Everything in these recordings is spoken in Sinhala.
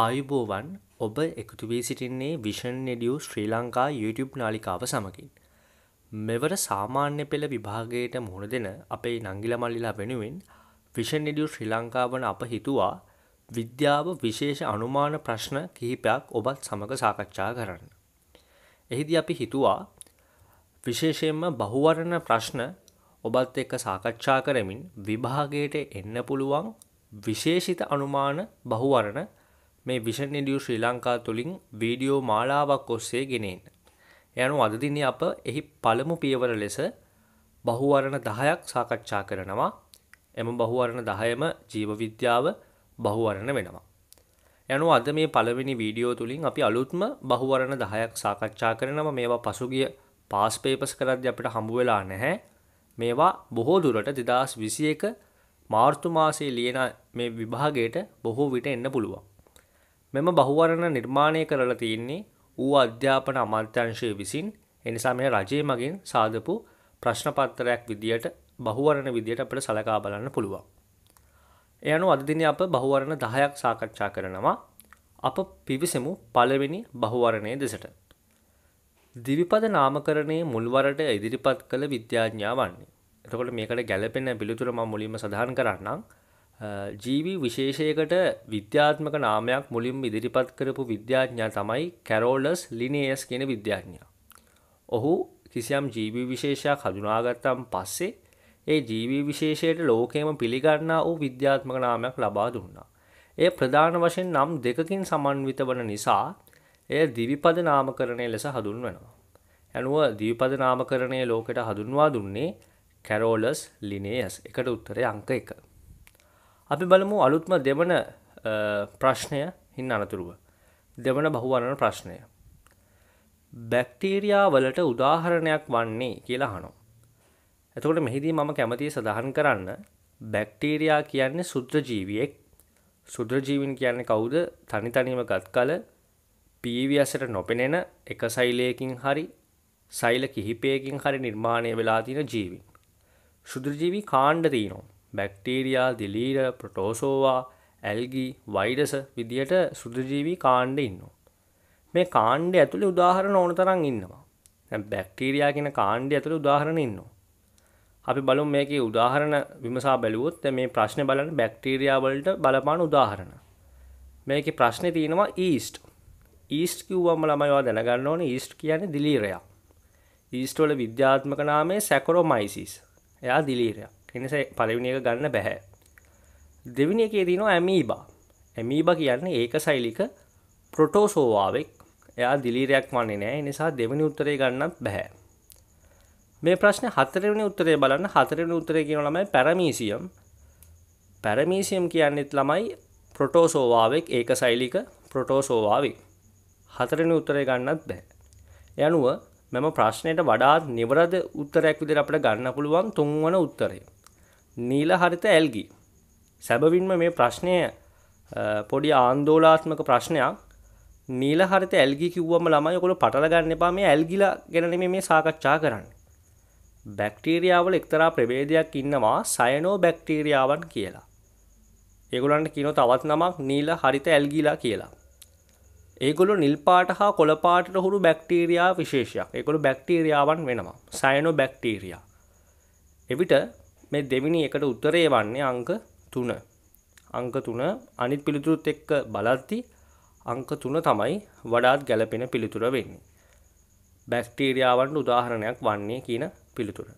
ආයුබෝවන් ඔබ එකතු වී සිටින්නේ විෂන් නෙඩියු ශ්‍රී ලංකා YouTube නාලිකාව සමගින්. මෙවර සාමාන්‍ය පෙළ විභාගයට මුහුණ දෙන අපේ නංගිල මල්ලිලා වෙනුවෙන් විෂන් නෙඩියු ශ්‍රී ලංකාවන අප හිතුවා විද්‍යාව විශේෂ අනුමාන ප්‍රශ්න කිහිපයක් ඔබත් සමඟ සාකච්ඡා කරන්න. එහිදි අපි හිතුවා විශේෂයෙන්ම බහුවරණ ප්‍රශ්න ඔබත් එක්ක සාකච්ඡා කරමින් විභාගයට එන්න පුළුවන් විශේෂිත අනුමාන බහුවරණ මේ විෂන් ඉඩියු ශ්‍රී ලංකා තුළින් වීඩියෝ මාලාවක් ඔස්සේ ගෙනෙන්. යනු අදදින අප එහි පළමු පියවර ලෙස බහුවරණ දහයක් සාකච්ඡා කරනවා එම බහුවරණ දහයම ජීවවිද්‍යාව බහුවරණ වෙනවා. යනු අද මේ පළවෙනි වීඩියෝ තුළින් අපි අලුත්ම බහුවරණ දහයක් සාකච්ඡා කරනව මේවා පසුගිය පාස් පේපස් කරද්‍ය අපට හම්බුවෙලා නැහැ මේවා බොහෝ දුරට දෙදස් විසි එක මාර්තුමාසේ ලියන මේ විභාගයට බොහෝ විට එන්න පුළුවන්. මෙම බහුවරණ නිර්මාණය කරලා තියෙන්නේ ඌ අධ්‍යාපන අමාත්‍යංශය විසින් එනිසා මේ රජය මගින් සාධපු ප්‍රශ්නපත්තරයක් විදියට බහුවරණ විදියට අපට සලකා බලන්න පුළුවන්. එ අනුව අද දිනේ අප බහුවරණ 10ක් සාකච්ඡා කරනවා. අප පිවිසෙමු පළවෙනි බහුවරණයේ දෙසට. දිවිපද නාමකරණයේ මුල්වරට ඉදිරිපත් කළ විද්‍යාඥයා වන්නේ. එතකොට මේකට ගැළපෙන පිළිතුර මම මුලින්ම සඳහන් කරන්නම්. ජීවී විශේෂයකට විද්‍යාත්මක නාමයක් මුලින්ම ඉදිරිපත් කරපු විද්‍යාඥා තමයි කැරෝලස් ලිනේස් කෙන විද්‍යාඥා. ඔහු කිසියම් ජීවී විශේෂයක් හඳුනාගත්තම් පස්සේ ඒ ජීවී විශේෂයට ලෝකයම පිළිගන්නා වූ විද්‍යාත්මක නාමයක් ලබා දුන්නා. ඒ ප්‍රධාන වශයෙන් නම් දෙකකින් සමන්විත වන නිසා එය දිවිපද නාමකරණය ලෙස හඳුන්වනවා. ඇනුව දිවිපද නාමකරණය ලෝකෙට හඳුන්වා දුන්නේ කැරෝලස් ලිනේස් එකට උත්තරය අංක එක. අපි බලමු අලුත්ම දෙවන ප්‍රශ්නය හින් අනතුරුව. දෙවන බහුවරණ ප්‍රශ්නය. බැක්ටීරයා වලට උදාහරණයක් වන්නේ කියලා හනෝ. ඇතකොට මෙහිදී මම කැමතිය සඳහන් කරන්න බැක්ටීරයා කියන්නේ සුද්‍රජීවියෙක් සුද්‍රජීවින් කියන්නේ කවුද තනි තනිව ගත් කල පීවියසට නොපෙනෙන එක සෛලයකින් හරි සෛල කිහිපයකින් හරි නිර්මාණය වෙලා තියෙන ජීවින්. සුද්‍රජීවි කාණ්ඩ තියෙනවා. බැක්ටීරයා දිලීර ප්‍රටෝසෝවා ඇල්ගී වයිඩස විදියට සුදුජීවී කාණ්ඩ ඉන්නවා. මේ කාණ්ඩ ඇතුළි උදාහරණ ඕන තරන් ඉන්නවා. බැක්ටීරයා කියෙන කාණ්ඩ ඇතුළ උදාහරණ ඉන්නවා. අපි බලු මේක උදාහරණ විමසා බැලුවොත් මේ ප්‍රශ්න බලන බැක්ටීරයාවලට බලපාන උදාහරණ. මේක ප්‍රශ්නය තියෙනවා ඊස්ට ඊස්ට කිව්වම ළමයිවා දැනගන්න ඕන ඊස්ට කියන්නේ දිලීරයා. ඊස්ටෝල විද්‍යාත්මක නාමේ සැකරෝ මයිසිස් එයා දිලීරයා කෙනස පලවිනි එක ගන්න බැහැ දෙවිනි එකේ දිනවා ඇමීබා ඇමීබ කියන්නේ ඒක සෛලික ප්‍රොටෝසෝවාවෙක් එයා දිලීරයක් වන්නේ නෑ නිසා දෙවනි උත්තරේ ගන්නත් බැහැ මේ ප්‍රශ්න හතරවෙනි උත්තරේ බලන්න හතරවෙනි උත්තරේ කියන ළමයි පැරමීසියම් පැරමීසියම් කියන්නේත් ළමයි ප්‍රොටෝසෝවාවෙක් ඒක සෛලික ප්‍රොටෝසෝවාවෙක් හතරවෙනි උත්තරේ ගන්නත් බැහැ යනුව මෙම ප්‍රශ්නයට වඩාත් නිවරද උත්තරයක් විදිහට අපිට ගන්න පුළුවන් තුන්වන උත්තරේ නීල හරිත ඇල්ගි සැබවින්ම මේ ප්‍රශ්නය පොඩි ආන්දෝලාත්මක ප්‍රශ්නයක් නීල හරිත ඇල්ගි කිව්වම ළමයි ඔකොල පටලගන්න එපා මේ ඇල්ගිල ගැනීම මේ සාකච්ඡා කරන්න බැක්ටීරියාවල එක්තරා ප්‍රවේදයක් ඉන්නවා සයනෝ බැක්ටීරියාවන් කියලා ඒගොලන්ට කියනො තවත් නමක් නීල හරිත ඇල්ගිලා කියලා ඒගොලු නිල්පාට හා කොළපාට හුරු බැක්ටීරයා විශේෂයක් එකොළු බැක්ටීරියාවන් වෙනවා සයනෝ බැක්ටීරයා එවිට මේ දෙවෙනි එකට උත්තරේ වන්නේ අංක 3. අංක 3 අනිත් පිළිතුරුත් එක්ක බලද්දී අංක 3 තමයි වඩාත් ගැළපෙන පිළිතුර වෙන්නේ. බැක්ටීරියාවන්ට උදාහරණයක් වන්නේ කියන පිළිතුර.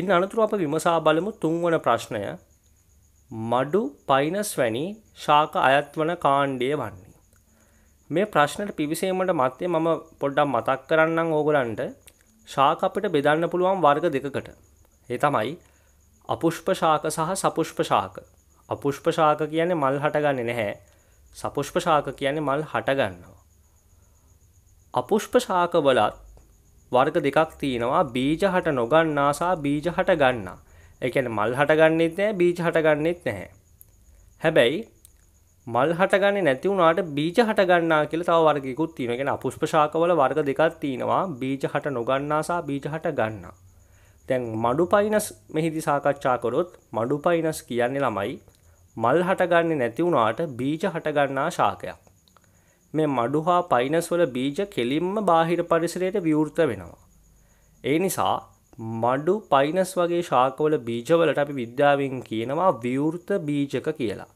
ඉන් අනතුරු අප විමසා බලමු තුන්වන ප්‍රශ්නය. මඩු පයිනස් වැනි ශාක අයත්වන කාණ්ඩය වන්නේ. මේ ප්‍රශ්නට පිවිසීමට මත්තේ මම පොඩ්ඩක් මතක් කරන්නම් ඕගොල්ලන්ට ශාක අපිට බෙදන්න පුළුවන් වර්ග දෙකකට. ඒ තමයි අපුෂ්ප ශාක සහ සපුෂ්ප ශාක අපුෂ්ප ශාක කියන්නේ මල් හටගන්නේ නැහැ සපුෂ්ප ශාක කියන්නේ මල් හටගන්නවා අපුෂ්ප ශාක වලත් වර්ග දෙකක් තියෙනවා බීජ හට නොගන්නා සහ බීජ හට ගන්නා ඒ කියන්නේ මල් හටගන්නෙත් නැහැ බීජ හටගන්නෙත් නැහැ හැබැයි මල් හටගන්නේ නැති වුණාට බීජ හට ගන්නා කියලා තව වර්ගයකුත් තියෙනවා. ඒ කියන්නේ අපුෂ්ප ශාකවල වර්ග දෙකක් තියෙනවා. බීජ හට නොගන්නා සහ බීජ හට ගන්නා. දැන් මඩු පයිනස් මෙහිදි සාකච්ඡාකොරොත් මඩු පයිනස් කියන්නේ ළමයි මල් හටගන්නේ නැතිවුණාට බීජ හටගන්නා ශාකයක්. මේ මඩු හා පයිනස් වල බීජ කෙලින්ම බාහිර පරිසරයට විවෘත වෙනවා. ඒ නිසා මඩු පයිනස් වගේ ශාකවල බීජවලට අපි විද්‍යාවෙන් කියනවා විවෘත බීජක කියලා.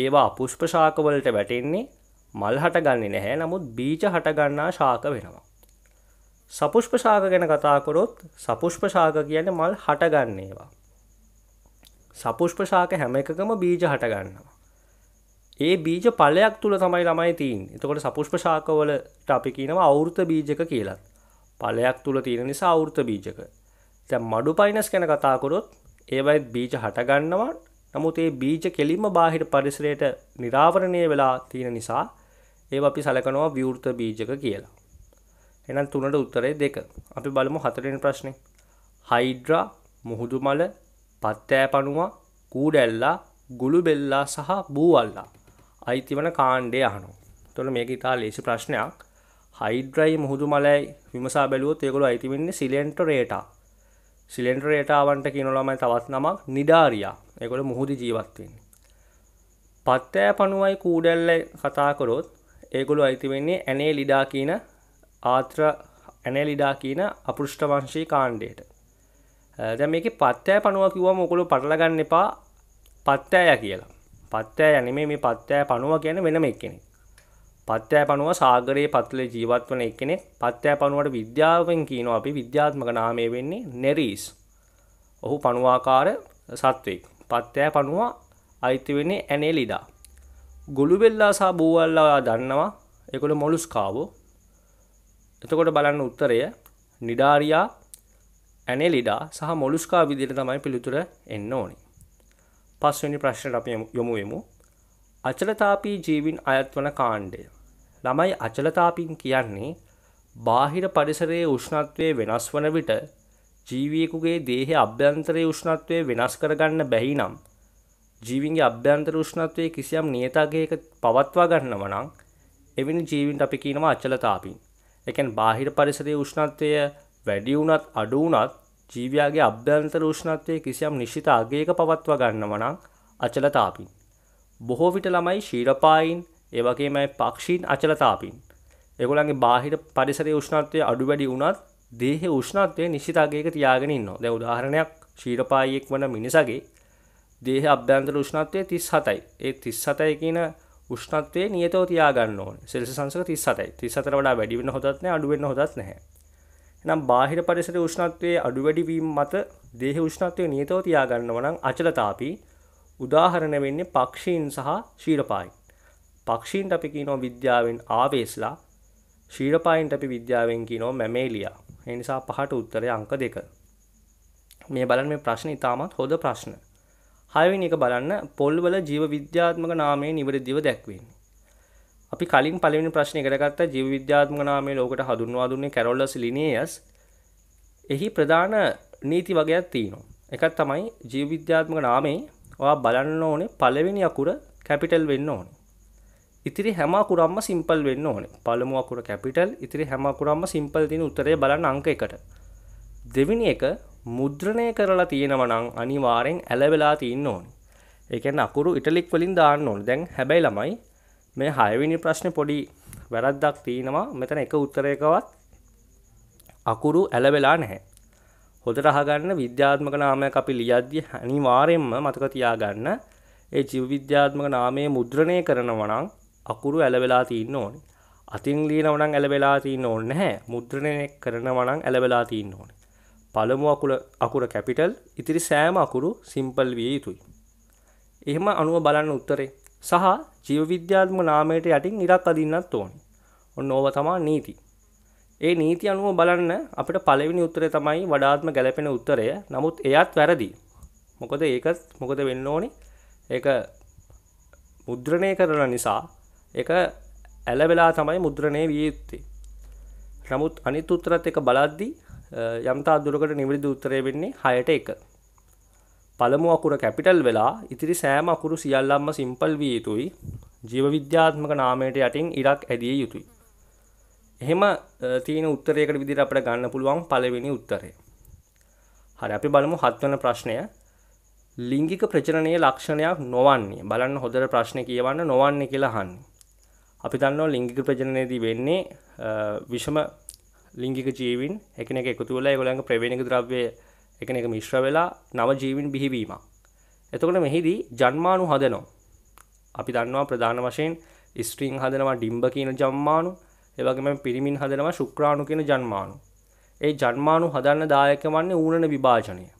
ඒවා පුෂ්ප ශාකවලට වැටෙන්නේ මල් හටගන්නේ නැහැ නමුත් බීජ හටගන්නා ශාක වෙනවා. සපුෂ්ප ශාක ගැන කතාකොරොත් සපුෂ්ප ශාක කියන්නේ මල් හටගන්නේවා. සපුෂ්ප ශාක හැම එකකම බීජ හටගන්නවා. ඒ බීජ පලයක් තුළ තමයි ළමයි තින් එතකොට සපුෂ්ප ශාකවලට අපි කියනවා අවෘත බීජක කියලත් පලයක් තුළ තියෙන නිසා අවෘත බීජක තැම් මඩු පයිනස් ගැන කතාකොරොත් ඒවයිත් බීජ හටගන්නවා නමුත් ඒ බීජ කෙලින්ම බාහිර පරිසරයට නිරාවරණය වෙලා තියෙන නිසා ඒ අපි සලකනවා විවෘත බීජක කියලා එහෙනම් තුනට උත්තරේ දෙක. අපි බලමු හතරවෙනි ප්‍රශ්නේ. හයිඩ්‍රා, මුහුදු මල, පත්තෑපණුවා, කූඩැල්ලා, ගුළුබෙල්ලා සහ බූවල්ලා අයිතිවන කාණ්ඩය අහනවා. එතකොට මේක ඉතාල ලේසි ප්‍රශ්නයක්. හයිඩ්‍රයි මුහුදු මලයි විමසා බැලුවොත් ඒගොල්ලෝ අයිති වෙන්නේ සිලෙන්ට් රේටා. සිලෙන්ට් රේටාවන්ට කියන ළමයි තවත් නමක් නිඩාරියා. ඒගොල්ලෝ මුහුදි ජීවත් වෙන්නේ. පත්තෑපණුවයි කූඩැල්ලයි කතා කරොත් ඒගොල්ලෝ අයිති වෙන්නේ ඇනේ ලිඩා කියන ආත්‍ර ඇනලිඩා කියන අපෘෂ්ඨ වංශී කාණ්ඩයට දැන් මේකේ පත්‍යය පණුව කිව්වම ඔයගොල්ලෝ පටල ගන්න එපා පත්‍යය කියලා පත්‍යය නෙමෙයි මේ පත්‍යය පණුව කියන්නේ වෙනම එක්කෙනෙක් පත්‍යය පනුව සාගරයේ පතුලේ ජීවත් වන එකනෙක් පත්‍යය පනුවට විද්‍යාවෙන් කියනවා අපි විද්‍යාත්මක නාමය වෙන්නේ නෙරීස්. ඔහු පනුවාකාර සත්වෙක්. පත්‍යය පනුව අයිති වෙන්නේ ඇනේලිඩා. ගොළුබෙල්ලා සහ බූවල්ලා දන්නවා ඒගොල්ලෝ මොලුස්කාවෝ. එතකොට බලන්න උත්තරය නිඩාරියා ඇනෙලිඩා සහ මොලුස්කා විදිහට තමයි පිළිතුර එන්න ඕනේ. පස්වෙනි ප්‍රශ්නයට අපි යොමු වෙමු. අචලතාපී ජීවීන් අයත් වන කාණ්ඩය. ළමයි අචලතාපීන් කියන්නේ බාහිර පරිසරයේ උෂ්ණත්වය වෙනස් වන විට ජීවියෙකුගේ දේහය අභ්‍යන්තරයේ උෂ්ණත්වය වෙනස් කරගන්න බැහි නම් ජීවින්ගේ අභ්‍යන්තර උෂ්ණත්වය කිසියම් නියතගයක පවත්වා ගන්නව නම් එවැනි ජීවින්ට අපි කියනවා අචලතාපීන්. එකන් බාහිර පරිසරයේ උෂ්ණත්වය වැඩි වුණත් අඩු වුණත් ජීවියාගේ අභ්‍යන්තර උෂ්ණත්වය කිසියම් නිශ්චිත අගයක පවත්වා ගන්නව නම් අචලතාපින්. බොහෝ විට ළමයි ශීරපායින් ඒ වගේමයි පක්ෂීන් අචලතාපින්. ඒගොල්ලන්ගේ බාහිර පරිසරයේ උෂ්ණත්වය අඩු වැඩි වුණත් දේහයේ උෂ්ණත්වය නිශ්චිත අගයක තියාගෙන ඉන්නවා. දැන් උදාහරණයක් ශීරපායියෙක් වන මිනිසගේ දේහ අභ්‍යන්තර උෂ්ණත්වය 37යි. ඒ 37 කියන උෂ්ණත්වයේ නියතව තියාගන්න ඕනේ සෙල්සියස් අංශක 37යි 37ට වඩා වැඩි වෙන්න හොදත් නැහැ අඩු වෙන්න හොදත් නැහැ එහෙනම් බාහිර පරිසරයේ උෂ්ණත්වයේ අඩු වැඩි වීම මත දේහ උෂ්ණත්වය නියතව තියාගන්නව නම් අචලතාපී උදාහරණ වෙන්නේ පක්ෂීන් සහ ශීලපායින් පක්ෂීන්ට අපි කියනවා විද්‍යාවෙන් ආවේස්ලා ශීලපායින්ට අපි විද්‍යාවෙන් කියනවා මැමේලියා ඒ නිසා පහට උත්තරය අංක දෙක මේ බලන්න මේ ප්‍රශ්නේ ඉතාමත් හොඳ ප්‍රශ්නයක් හයවෙනි එක බලන්න පොල්වල ජීව විද්‍යාත්මක නාමය නිවැරදිව දැක්වෙන්නේ. අපි කලින් පළවෙනි ප්‍රශ්නේ කරගත්ත ජීව විද්‍යාත්මක නාමය ලෝකට හඳුන්වා දුන්නේ කැරොල්ලස් ලිනේයස්. එහි ප්‍රධාන නීති වගයක් තියෙනවා. එකක් තමයි ජීව විද්‍යාත්මක නාමයේ ඔයා බලන්න ඕනේ පළවෙනි අකුර කැපිටල් වෙන්න ඕනේ. ඉතිරි හැම අකුරක්ම සිම්පල් වෙන්න ඕනේ. පළමු අකුර කැපිටල්, ඉතිරි හැම අකුරක්ම සිම්පල් තියෙන උත්තරය බලන්න අංක එකට. දෙවෙනි එක මුද්‍රණය කරලා තියෙනවා නම් අනිවාර්යෙන් ඇලවෙලා තියෙන්න ඕනේ. ඒ කියන්නේ අකුරු ඉටලික් වලින් දාන්න ඕනේ. දැන් හැබැයි ළමයි මේ 6 වෙනි ප්‍රශ්නේ පොඩි වැරද්දක් තියෙනවා. මෙතන එක උත්තරයකවත් අකුරු ඇලවෙලා නැහැ. හොඳට අහගන්න විද්‍යාත්මක නාමයක් අපි ලියද්දී අනිවාර්යෙන්ම මතක තියාගන්න ඒ ජීව විද්‍යාත්මක නාමයේ මුද්‍රණය කරනවා නම් අකුරු ඇලවෙලා තියෙන්න ඕනේ. අතින් ලියනවා නම් ඇලවෙලා තියෙන්න ඕනේ නැහැ. මුද්‍රණය කරනවා නම් ඇලවෙලා තියෙන්න ඕනේ. පළමු අකුල අකුර කැපිටල් ඉතිරි සෑම අකුරු සිම්පල් විය යුතුයි. එහෙම අනුව බලන්න උත්තරේ සහ ජීවවිද්‍යාත්මක නාමයට යටින් ඉරක් අදින්නත් ඕනේ. ඔන්න ඕව තමා නීති. ඒ නීති අනුව බලන්න අපිට පළවෙනි උත්තරේ තමයි වඩාත්ම ගැළපෙන උත්තරය. නමුත් එයත් වැරදි. මොකද ඒකත් මොකද වෙන්න ඕනේ? ඒක මුද්‍රණය කරන නිසා ඒක ඇලවෙලා තමයි මුද්‍රණය විය යුත්තේ. නමුත් අනිත් උත්තරත් එක බලද්දී යම්තා දුරකට නිවැරදි උත්තරය වෙන්නේ හයට එක. පළමු අකුර කැපිටල් වෙලා ඉතිරි සෑම අකුරු සියල්ලම්ම සිම්පල් විය යුතුයි. ජීව විද්‍යාත්මක නාමයට යටින් ඉරක් ඇදිය යුතුයි. එහෙම තියෙන උත්තරයකට විදිහට අපිට ගන්න පුළුවන් පළවෙනි උත්තරය. හරි අපි බලමු හත්වන ප්‍රශ්නය. ලිංගික ප්‍රචලනයේ ලක්ෂණයක් නොවන්නේ. බලන්න හොඳට ප්‍රශ්නේ කියවන්න නොවන්නේ කියලා අහන්නේ. අපි දන්නවා ලිංගික ප්‍රචලනයේදී වෙන්නේ විෂම ලිංගික ජීවින් එකන එක එකතු වෙලා ඒගොල්ලන්ගේ ප්‍රවේණික ද්‍රව්‍ය එකන එක මිශ්‍ර වෙලා නව ජීවින් බිහිවීම. එතකොට මෙහිදී ජන්මාණු හදනවා. අපි දන්නවා ප්‍රධාන වශයෙන් ස්ත්‍රීන් හදනවා ඩිම්බ කියන ජම්මාණු, ඒ වගේම පිරිමින් හදනවා ශුක්‍රාණු කියන ජන්මාණු. ඒ ජන්මාණු හදන්න දායක වන්නේ ඌනන විභාජනය.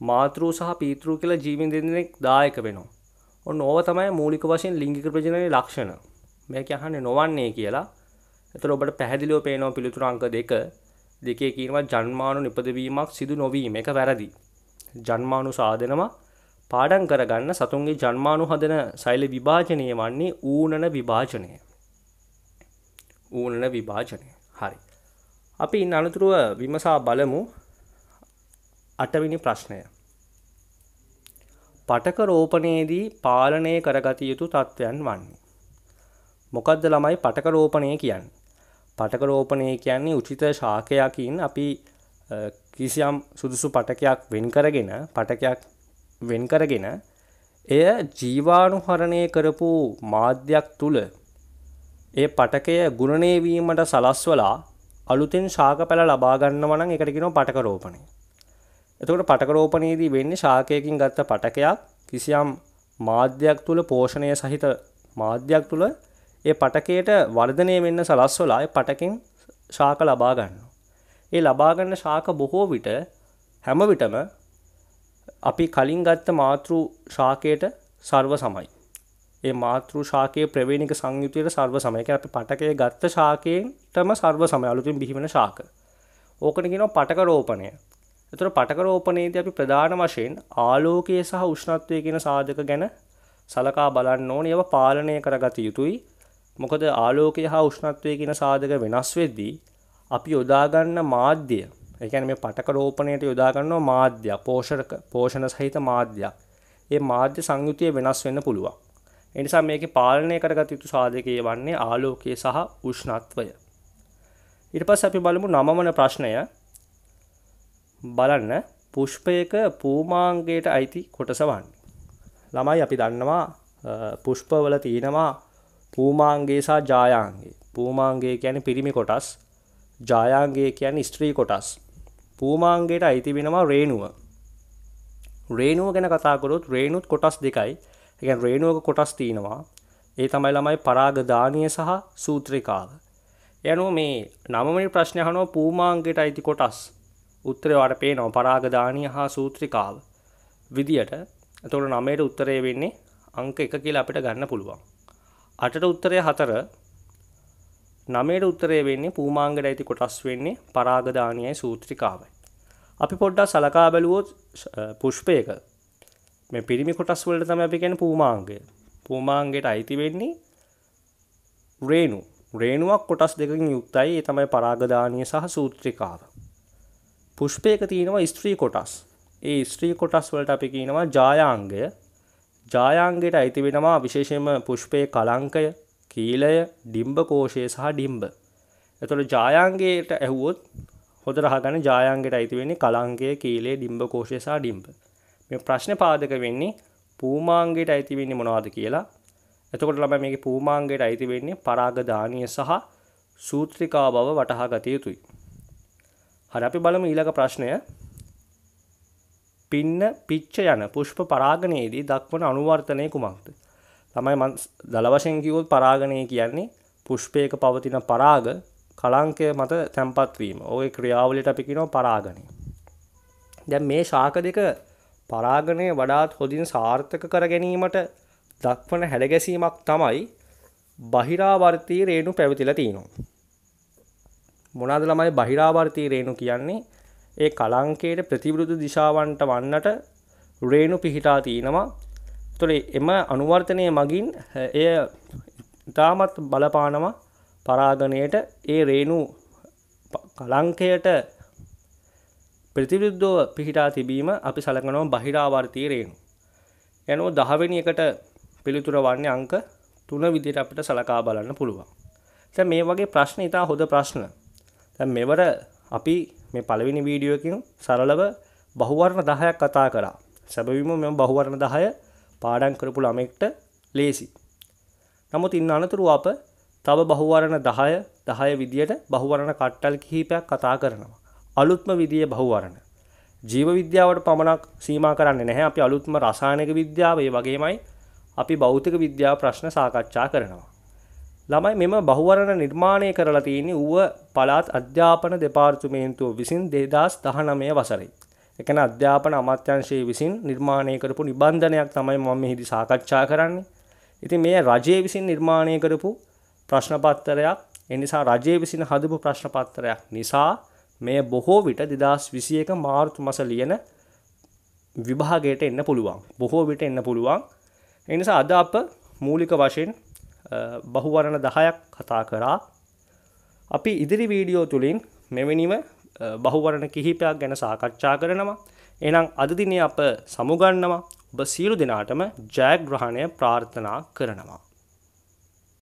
මාතෘ සහ පීතෘ කියලා ජීවීන් දෙදෙනෙක් දායක වෙනවා. ඔන්න ඕව තමයි මූලික වශයෙන් ලිංගික ප්‍රජනනයේ ලක්ෂණ. මේක අහන්නේ නොවන්නේ කියලා එතකොට ඔබට පැහැදිලිව පේනවා පිළිතුරු අංක 2 දෙකේ කියනවා ජන්මානු නිපදවීමක් සිදු නොවීම එක වැරදි. ජන්මානු සාධනම පාඩම් කරගන්න සතුන්ගේ ජන්මානු හදන සෛල විභාජනය වන්නේ ඌනන විභාජනය. ඌනන විභාජනය. හරි. අපි ඉන් අනතුරුව විමසා බලමු අටවිනි ප්‍රශ්නය. පටක රෝපණයේදී පාලනය කරගත යුතු තත්ත්වයන් වන්නේ. මොකද්ද ළමයි පටක රෝපණය කියන්නේ? පටකරෝපනය කියන්නේ උචිත ශාකයකින් අපි කිසියම් සුදුසු පටකයක් වෙන් කරගෙන පටකයක් වෙන් කරගෙන එය ජීවානුහරණය කරපු මාධ්‍යයක් තුළ ඒ පටකය ගුණනයවීමට සලස්වලා අලුතින් ශාක පැළ ලබාගන්නවනං එකටකිනො පටකරෝපනය. එතකට පටකරෝපනයේදී වෙන්නේ ශාකයකින් ගත්ත පටකයක් කිසියම් මාධ්‍යයක් තුළ පෝෂණය සහිත මාධ්‍යයක් තුළ ඒ පටකයට වර්ධනය වෙන්න සලස්වලා පටකින් ශාක ලබා ගන්න. ඒ ලබාගන්න ශාක බොහෝ විට හැම විටම අපි කලින් ගත්ත මාතෘ ශාකයට සර්ව සමයි. ඒ මාතෘ ශාකයේ ප්‍රවේණික සංයුතියට සර්ව සමයක අපි පටකය ගත්ත ශාකයෙන්ටම සර්ව සමය අලුතින් බිහිවෙන ශාක. ඕකට කියනවා පටක රෝපණය. එතකොට පටක රෝපණයේදී අපි ප්‍රධාන වශයෙන් ආලෝකය සහ උෂ්ණත්වය කියන සාධක ගැන සලකා බලන්න ඕනේ. ඒවා පාලනය කරගත යුතුයි. මොකද ආලෝකය හා උෂ්ණත්වය කියන සාධක වෙනස් වෙද්දී අපි යොදාගන්න මාධ්‍ය ඒ කියන්නේ මේ පටක රෝපණයට යොදා ගන්නවා මාධ්‍ය පෝෂක පෝෂණ සහිත මාධ්‍යයක් ඒ මාධ්‍ය සංයුතිය වෙනස් වෙන්න පුළුවන් ඒ නිසා මේකේ පාලනය කරගත යුතු සාධකයේ වන්නේ ආලෝකය සහ උෂ්ණත්වය ඊට පස්සේ අපි බලමු නවමන ප්‍රශ්නය බලන්න පුෂ්පයක පූමාංගයට අයිති කොටස වන්නේ ළමයි අපි දන්නවා පුෂ්පවල තියෙනවා පූමාංගේ සහ ජායාංගේ පූමාංගේ කියන්නේ පිරිමි කොටස් ජායාංගේ කියන්නේ ස්ත්‍රී කොටස් පූමාංගයට අයිති වෙනවා රේණුව රේණුව ගැන කතා කරොත් රේණුත් කොටස් දෙකයි ඒ කියන්නේ රේණුවක කොටස් තියෙනවා ඒ තමයි ළමයි පරාග දානීය සහ සූත්‍රිකාව යනු මේ නවමනි ප්‍රශ්නය අහනවා පූමාංගයට අයිති කොටස් උත්තරේ වාට පේනවා පරාග දානීය හා සූත්‍රිකාව විදියට එතකොට 9ට උත්තරේ වෙන්නේ අංක 1 කියලා අපිට ගන්න පුළුවන් අටට උත්තරය හතර නමේට උත්තරය වෙන්නේ පූමාංගඩ ඇති කොටස් වෙන්නේ පරාගධානයයි සූත්‍රිකාවයි. අපි පොඩ්ඩා සලකා බැලුවොත් පුෂ්පයක මේ පිරිමි කොටස් වලට තමයි අපි කියන්නේ පූමාංගය. පූමාංගයට අයිති වෙන්නේ රේණු. රේණුවක් කොටස් දෙකකින් යුක්තයි. ඒ තමයි පරාගධානීය සහ සූත්‍රිකාව. පුෂ්පයක තියෙනවා ස්ත්‍රී කොටස්. ඒ ස්ත්‍රී කොටස් වලට අපි කියනවා ජායාංගය. ජායාංගයට අයිති වෙනවා විශේෂයෙන්ම පුෂ්පයේ කලංකය, කීලය, ඩිම්බ කෝෂය සහ ඩිම්බ. එතකොට ජායාංගයට ඇහුවොත් හොඳට අහගන්න ජායාංගයට අයිති වෙන්නේ කලංකය, කීලය, ඩිම්බ කෝෂය සහ ඩිම්බ. මේ ප්‍රශ්නේ පාදක වෙන්නේ පූමාංගයට අයිති වෙන්නේ මොනවද කියලා. එතකොට ළමයි මේකේ පූමාංගයට අයිති වෙන්නේ පරාග දානීය සහ සූත්‍රිකා බව වටහා ගත යුතුයි. හරි අපි බලමු ඊළඟ ප්‍රශ්නය. පින්න පිච්ච යන පුෂ්ප පරාගණයේදී දක්වන අනුවර්තනය කුමක්ද? තමයි මම දල වශයෙන් කිව්වොත් පරාගණය කියන්නේ පුෂ්පයක පවතින පරාග කලංකය මත තැම්පත් වීම. ওই ක්‍රියාවලියට අපි කියනවා පරාගණය. දැන් මේ ශාක දෙක පරාගණය වඩාත් හොඳින් සාර්ථක කර ගැනීමට දක්වන හැඩගැසීමක් තමයි බහිරාවර්තී රේණු පැවතිලා තිනවා. මොනවාද ළමයි බහිරාවර්තී රේණු කියන්නේ? ඒ කලංකයට ප්‍රතිවිරුද්ධ දිශාවන්ට වන්නට රේණු පිහිටා තියෙනවා. ඒතොර එම අනුවර්තනය මගින් එය ඉතාමත් බලපානවා පරාගණයට ඒ රේණු කලංකයට ප්‍රතිවිරුද්ධව පිහිටා තිබීම අපි සලකනවා බහිරාවර්තී රේණු. යනෝ 10 වෙනි එකට පිළිතුර වන්නේ අංක 3 විදිහට අපිට සලකා බලන්න පුළුවන්. දැන් මේ වගේ ප්‍රශ්න ඉතා හොඳ ප්‍රශ්න. දැන් මෙවර අපි මේ පළවෙනි වීඩියෝකින් සරලව බහුවර්ණ 10ක් කතා කරා. සැබවින්ම මම බහුවර්ණ 10 පාඩම් කරපු ළමෙක්ට ලේසි. නමුත් ඉන්න අනතුරුව අප තව බහුවර්ණ 10 10 විදියට බහුවර්ණ කට්ටල් කිහිපයක් කතා කරනවා. අලුත්ම විදියේ බහුවර්ණ. ජීව විද්‍යාවට පමණක් සීමා කරන්නේ නැහැ. අපි අලුත්ම රසායනික විද්‍යාව, ඒ වගේමයි අපි භෞතික විද්‍යාව ප්‍රශ්න සාකච්ඡා කරනවා. ළමයි මෙම බහුවරණ නිර්මාණය කරලා තියෙන්නේ ඌව පළාත් අධ්‍යාපන දෙපාර්තමේන්තුව විසින් 2019 වසරේ. ඒ කියන්නේ අධ්‍යාපන අමාත්‍යාංශයේ විසින් නිර්මාණය කරපු නිබන්ධනයක් තමයි මම මෙහිදී සාකච්ඡා කරන්නේ. ඉතින් මේ රජයේ විසින් නිර්මාණය කරපු ප්‍රශ්න පත්‍රයක්. ඒ නිසා රජයේ විසින් හදපු ප්‍රශ්න පත්‍රයක් නිසා මේ බොහෝ විට 2021 මාර්තු මාස ලියන විභාගයට එන්න පුළුවන්. බොහෝ විට එන්න පුළුවන්. ඒ නිසා අද අප මූලික වශයෙන් බහුවරණ දහයක් කතා කරා අපි ඉදිරි වීඩියෝ තුළින් මෙවැනිව බහුවරණ කිහිපයක් ගැන සාකච්ඡා කරනවා එනම් අදදිනය අප සමුගන්නවා ඔබ සීරු දෙනාටම ජයග්‍රහණය ප්‍රාර්ථනා කරනවා